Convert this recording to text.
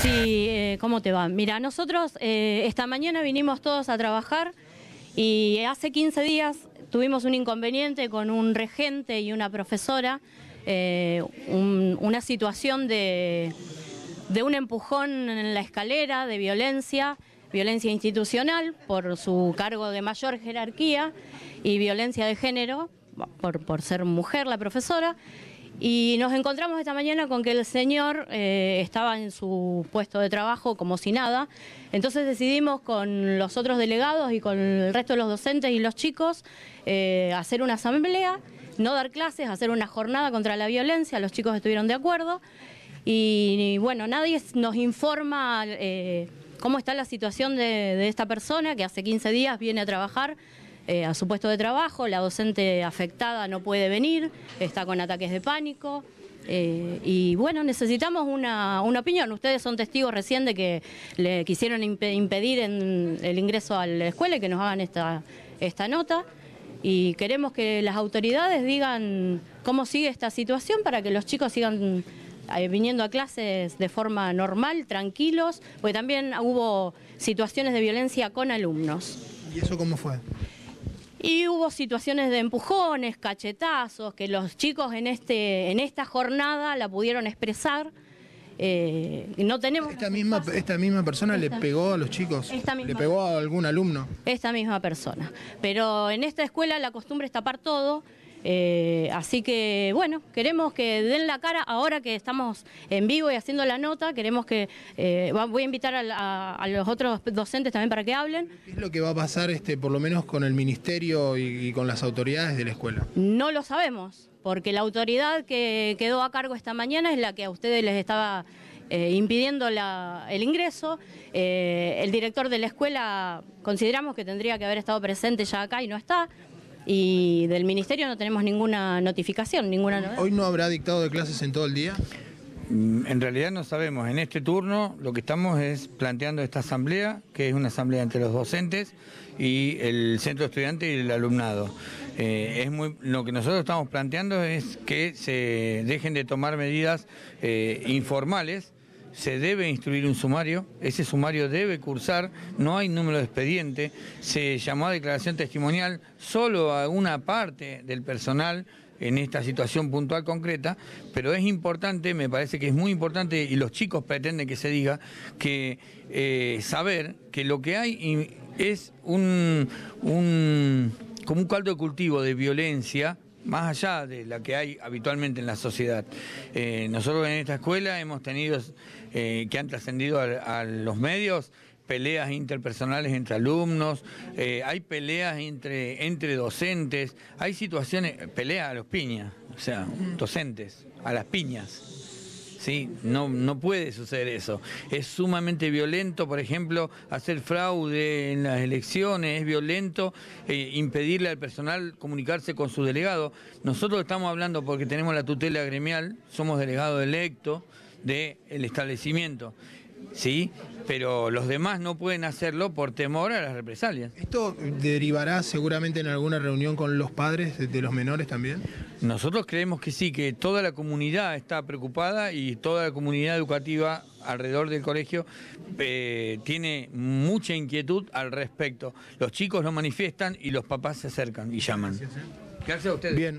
Sí, eh, ¿cómo te va? Mira, nosotros eh, esta mañana vinimos todos a trabajar y hace 15 días tuvimos un inconveniente con un regente y una profesora, eh, una situación de, un empujón en la escalera, de violencia, violencia institucional por su cargo de mayor jerarquía y violencia de género por ser mujer la profesora y nos encontramos esta mañana con que el señor eh, estaba en su puesto de trabajo como si nada. Entonces decidimos con los otros delegados y con el resto de los docentes y los chicos eh, hacer una asamblea, no dar clases, hacer una jornada contra la violencia. Los chicos estuvieron de acuerdo. Y, bueno, nadie nos informa eh, cómo está la situación de, de esta persona que hace 15 días viene a trabajar. Eh, a su puesto de trabajo, la docente afectada no puede venir, está con ataques de pánico. Eh, y bueno, necesitamos una, opinión. Ustedes son testigos recién de que le quisieron impedir el ingreso a la escuela y que nos hagan esta, esta nota. Y queremos que las autoridades digan cómo sigue esta situación para que los chicos sigan eh, viniendo a clases de forma normal, tranquilos, porque también hubo situaciones de violencia con alumnos. ¿Y eso cómo fue? Y hubo situaciones de empujones, cachetazos, que los chicos en, este, en esta jornada la pudieron expresar. Eh, no tenemos esta misma esta misma persona le pegó a los chicos le pegó a algún alumno esta misma persona pero en esta escuela la costumbre es tapar todo eh, así que, bueno, queremos que den la cara ahora que estamos en vivo y haciendo la nota. Queremos que. Eh, voy a invitar a, los otros docentes también para que hablen. ¿Qué es lo que va a pasar, este, por lo menos, con el ministerio y, con las autoridades de la escuela? No lo sabemos, porque la autoridad que quedó a cargo esta mañana es la que a ustedes les estaba. Eh, impidiendo el ingreso. el director de la escuela consideramos que tendría que haber estado presente ya acá y no está y del Ministerio no tenemos ninguna notificación, ninguna novedad. ¿Hoy no habrá dictado de clases en todo el día? Mm, en realidad no sabemos. En este turno lo que estamos es planteando esta asamblea, que es una asamblea entre los docentes y el centro estudiante y el alumnado. Eh, es lo que nosotros estamos planteando es que se dejen de tomar medidas eh, informales se debe instruir un sumario, ese sumario debe cursar, no hay número de expediente, se llamó a declaración testimonial solo a una parte del personal en esta situación puntual concreta, pero es importante, me parece que es muy importante, y los chicos pretenden que se diga, que eh, saber que lo que hay es un, un, como un caldo de cultivo de violencia más allá de la que hay habitualmente en la sociedad. Eh, nosotros en esta escuela hemos tenido, eh, que han trascendido a, los medios, peleas interpersonales entre alumnos, eh, hay peleas entre, entre docentes, hay situaciones, pelea a los piñas, o sea, docentes, a las piñas. ¿sí? No, no puede suceder eso. Es sumamente violento, por ejemplo, hacer fraude en las elecciones, es violento eh, impedirle al personal comunicarse con su delegado. Nosotros estamos hablando porque tenemos la tutela gremial, somos delegados electos del establecimiento. ¿sí? pero los demás no pueden hacerlo por temor a las represalias. ¿Esto derivará seguramente en alguna reunión con los padres de los menores también? Nosotros creemos que sí, que toda la comunidad está preocupada y toda la comunidad educativa alrededor del colegio eh, tiene mucha inquietud al respecto. Los chicos lo manifiestan y los papás se acercan y llaman. ¿eh? ¿Qué ustedes. Bien.